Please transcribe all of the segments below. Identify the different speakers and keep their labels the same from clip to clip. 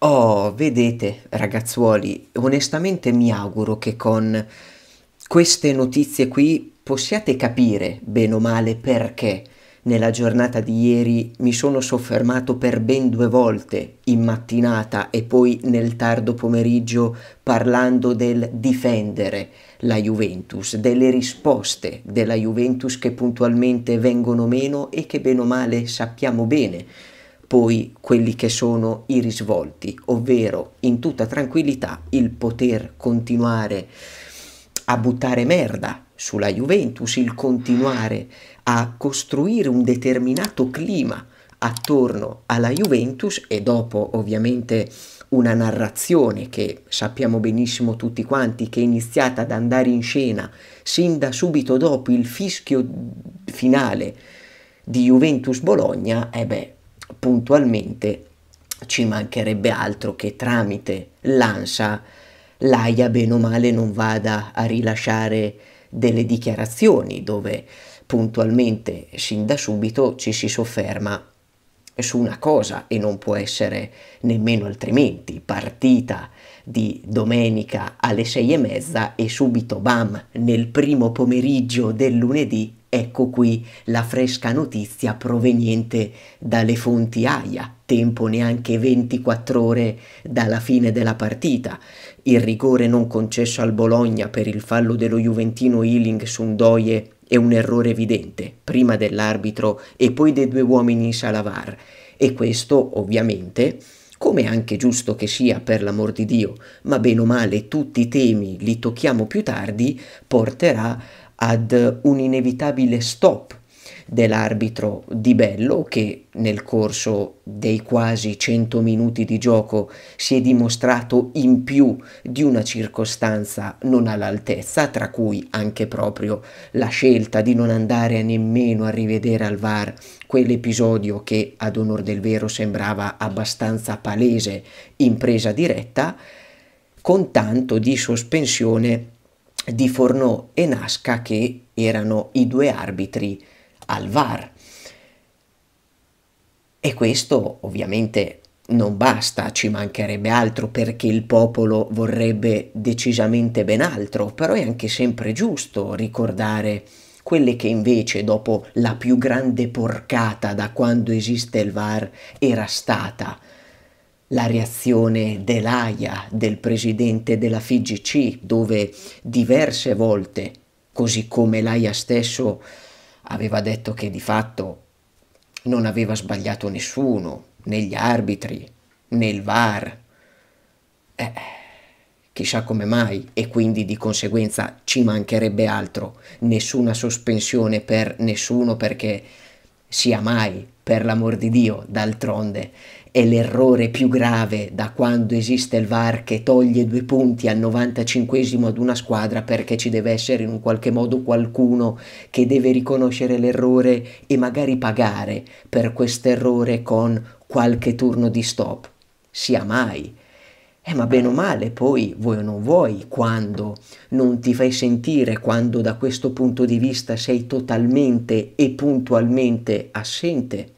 Speaker 1: Oh, vedete, ragazzuoli, onestamente mi auguro che con queste notizie qui possiate capire bene o male perché nella giornata di ieri mi sono soffermato per ben due volte in mattinata e poi nel tardo pomeriggio parlando del difendere la Juventus, delle risposte della Juventus che puntualmente vengono meno e che bene o male sappiamo bene poi quelli che sono i risvolti, ovvero in tutta tranquillità il poter continuare a buttare merda sulla Juventus, il continuare a costruire un determinato clima attorno alla Juventus e dopo ovviamente una narrazione che sappiamo benissimo tutti quanti che è iniziata ad andare in scena sin da subito dopo il fischio finale di Juventus Bologna, e eh beh, puntualmente ci mancherebbe altro che tramite l'ANSA l'AIA bene o male non vada a rilasciare delle dichiarazioni dove puntualmente sin da subito ci si sofferma su una cosa e non può essere nemmeno altrimenti partita di domenica alle sei e mezza e subito bam nel primo pomeriggio del lunedì Ecco qui la fresca notizia proveniente dalle fonti AIA, tempo neanche 24 ore dalla fine della partita. Il rigore non concesso al Bologna per il fallo dello Juventino Ealing su un doie è un errore evidente, prima dell'arbitro e poi dei due uomini in Salavar. E questo, ovviamente, come anche giusto che sia per l'amor di Dio, ma bene o male tutti i temi li tocchiamo più tardi, porterà ad un inevitabile stop dell'arbitro Di Bello che nel corso dei quasi 100 minuti di gioco si è dimostrato in più di una circostanza non all'altezza, tra cui anche proprio la scelta di non andare nemmeno a rivedere al VAR quell'episodio che ad onor del vero sembrava abbastanza palese in presa diretta, con tanto di sospensione di Forno e Nasca che erano i due arbitri al VAR. E questo ovviamente non basta, ci mancherebbe altro perché il popolo vorrebbe decisamente ben altro, però è anche sempre giusto ricordare quelle che invece dopo la più grande porcata da quando esiste il VAR era stata la reazione dell'AIA, del presidente della FIGC, dove diverse volte, così come l'AIA stesso aveva detto che di fatto non aveva sbagliato nessuno, negli arbitri, nel VAR, eh, chissà come mai, e quindi di conseguenza ci mancherebbe altro, nessuna sospensione per nessuno perché sia mai, per l'amor di Dio, d'altronde. È l'errore più grave da quando esiste il VAR che toglie due punti al 95 ad una squadra perché ci deve essere in un qualche modo qualcuno che deve riconoscere l'errore e magari pagare per quest'errore con qualche turno di stop. Sia mai eh, ma bene o male, poi vuoi o non vuoi, quando non ti fai sentire, quando da questo punto di vista sei totalmente e puntualmente assente,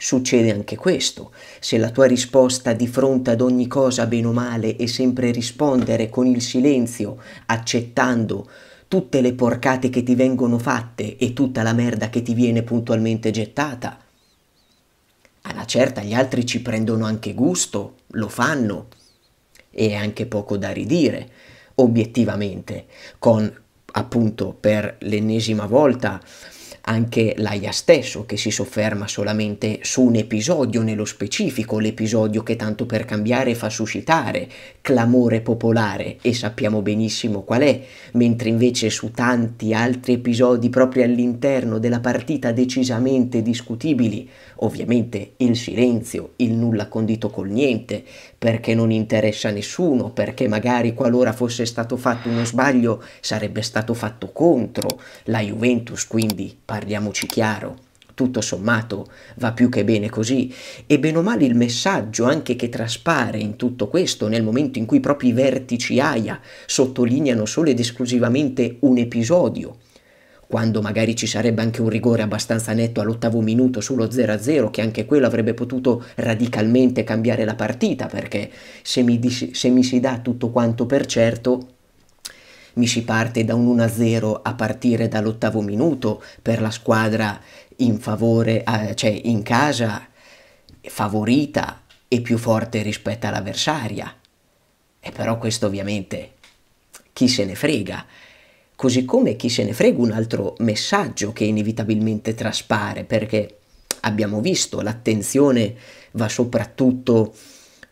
Speaker 1: Succede anche questo. Se la tua risposta di fronte ad ogni cosa, bene o male, è sempre rispondere con il silenzio, accettando tutte le porcate che ti vengono fatte e tutta la merda che ti viene puntualmente gettata, alla certa gli altri ci prendono anche gusto, lo fanno. E è anche poco da ridire, obiettivamente, con appunto per l'ennesima volta anche Laia stesso che si sofferma solamente su un episodio nello specifico, l'episodio che tanto per cambiare fa suscitare clamore popolare e sappiamo benissimo qual è, mentre invece su tanti altri episodi proprio all'interno della partita decisamente discutibili, ovviamente il silenzio, il nulla condito col niente, perché non interessa a nessuno, perché magari qualora fosse stato fatto uno sbaglio sarebbe stato fatto contro la Juventus, quindi parliamoci chiaro, tutto sommato va più che bene così e bene o male il messaggio anche che traspare in tutto questo nel momento in cui i propri vertici AIA sottolineano solo ed esclusivamente un episodio quando magari ci sarebbe anche un rigore abbastanza netto all'ottavo minuto sullo 0-0, che anche quello avrebbe potuto radicalmente cambiare la partita, perché se mi, se mi si dà tutto quanto per certo, mi si parte da un 1-0 a partire dall'ottavo minuto per la squadra in favore, eh, cioè in casa, favorita e più forte rispetto all'avversaria. E però questo ovviamente chi se ne frega. Così come chi se ne frega un altro messaggio che inevitabilmente traspare, perché abbiamo visto l'attenzione va soprattutto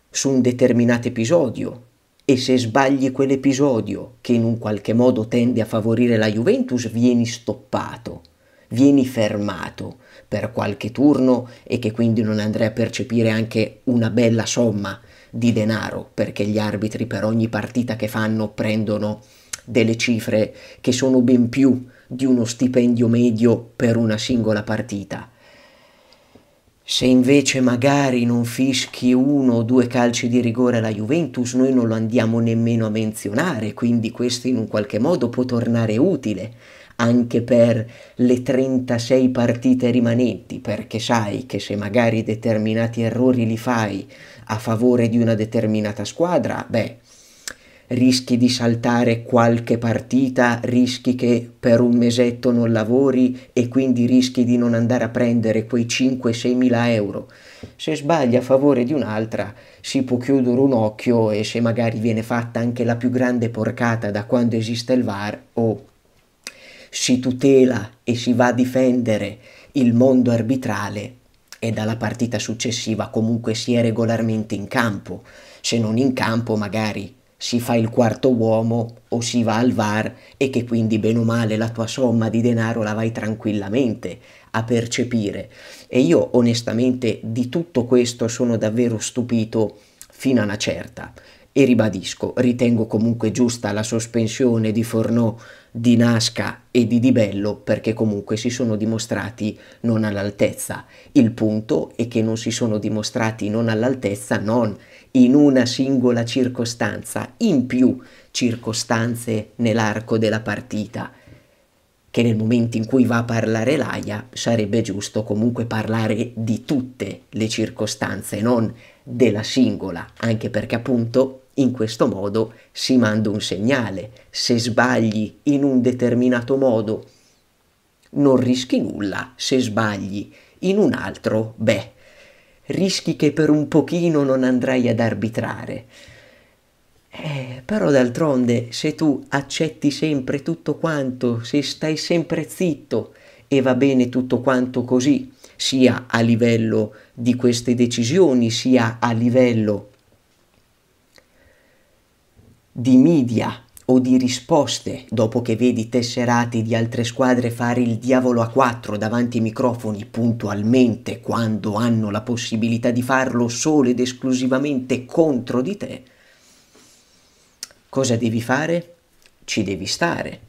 Speaker 1: su un determinato episodio, e se sbagli quell'episodio, che in un qualche modo tende a favorire la Juventus, vieni stoppato, vieni fermato per qualche turno e che quindi non andrai a percepire anche una bella somma di denaro, perché gli arbitri per ogni partita che fanno prendono delle cifre che sono ben più di uno stipendio medio per una singola partita se invece magari non fischi uno o due calci di rigore alla Juventus, noi non lo andiamo nemmeno a menzionare, quindi questo in un qualche modo può tornare utile anche per le 36 partite rimanenti, perché sai che se magari determinati errori li fai a favore di una determinata squadra, beh, rischi di saltare qualche partita, rischi che per un mesetto non lavori e quindi rischi di non andare a prendere quei 5-6 mila euro. Se sbagli a favore di un'altra si può chiudere un occhio e se magari viene fatta anche la più grande porcata da quando esiste il VAR o oh, si tutela e si va a difendere il mondo arbitrale e dalla partita successiva comunque si è regolarmente in campo, se non in campo magari si fa il quarto uomo o si va al VAR e che quindi bene o male la tua somma di denaro la vai tranquillamente a percepire. E io onestamente di tutto questo sono davvero stupito fino a una certa. E ribadisco, ritengo comunque giusta la sospensione di Fornò, di Nasca e di Di Bello perché comunque si sono dimostrati non all'altezza. Il punto è che non si sono dimostrati non all'altezza non in una singola circostanza, in più circostanze nell'arco della partita, che nel momento in cui va a parlare l'AIA sarebbe giusto comunque parlare di tutte le circostanze, non della singola, anche perché appunto in questo modo si manda un segnale. Se sbagli in un determinato modo non rischi nulla, se sbagli in un altro, beh, rischi che per un pochino non andrai ad arbitrare. Eh, però d'altronde se tu accetti sempre tutto quanto, se stai sempre zitto e va bene tutto quanto così, sia a livello di queste decisioni, sia a livello di media, o di risposte dopo che vedi tesserati di altre squadre fare il diavolo a quattro davanti ai microfoni puntualmente quando hanno la possibilità di farlo solo ed esclusivamente contro di te, cosa devi fare? Ci devi stare.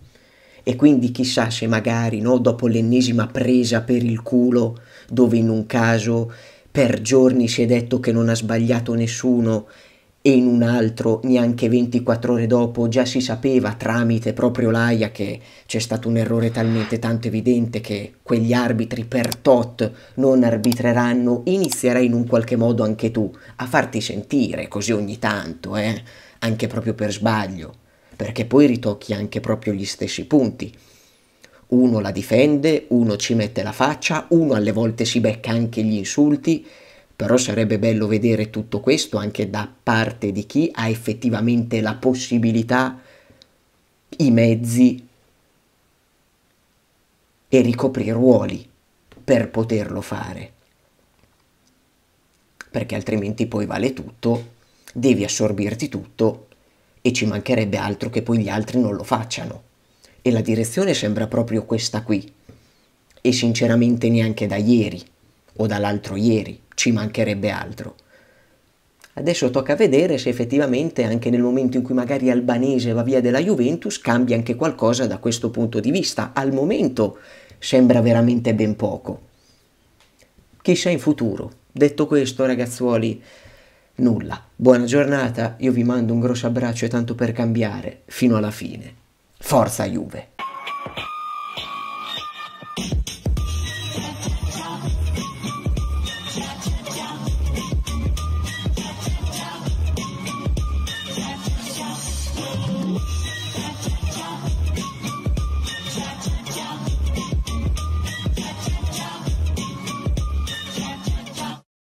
Speaker 1: E quindi chissà se magari, no, dopo l'ennesima presa per il culo, dove in un caso per giorni si è detto che non ha sbagliato nessuno e in un altro neanche 24 ore dopo già si sapeva tramite proprio l'AIA che c'è stato un errore talmente tanto evidente che quegli arbitri per tot non arbitreranno, inizierai in un qualche modo anche tu a farti sentire così ogni tanto, eh? anche proprio per sbaglio, perché poi ritocchi anche proprio gli stessi punti. Uno la difende, uno ci mette la faccia, uno alle volte si becca anche gli insulti però sarebbe bello vedere tutto questo anche da parte di chi ha effettivamente la possibilità, i mezzi e ricoprire ruoli per poterlo fare. Perché altrimenti poi vale tutto, devi assorbirti tutto e ci mancherebbe altro che poi gli altri non lo facciano. E la direzione sembra proprio questa qui. E sinceramente neanche da ieri o dall'altro ieri ci mancherebbe altro. Adesso tocca vedere se effettivamente anche nel momento in cui magari Albanese va via della Juventus cambia anche qualcosa da questo punto di vista. Al momento sembra veramente ben poco. Chissà in futuro. Detto questo ragazzuoli, nulla. Buona giornata, io vi mando un grosso abbraccio e tanto per cambiare, fino alla fine. Forza Juve!